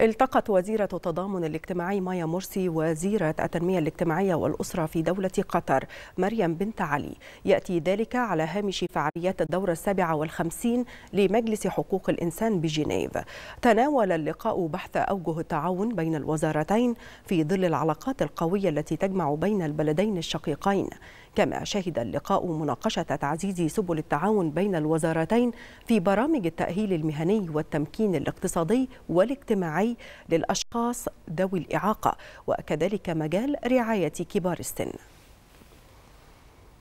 التقت وزيرة التضامن الاجتماعي مايا مرسي وزيرة التنمية الاجتماعية والأسرة في دولة قطر مريم بنت علي يأتي ذلك على هامش فعاليات الدورة السابعة والخمسين لمجلس حقوق الإنسان بجنيف تناول اللقاء بحث أوجه التعاون بين الوزارتين في ظل العلاقات القوية التي تجمع بين البلدين الشقيقين كما شهد اللقاء مناقشة تعزيز سبل التعاون بين الوزارتين في برامج التأهيل المهني والتمكين الاقتصادي والاجتماعي للأشخاص ذوي الإعاقة وكذلك مجال رعاية كبار السن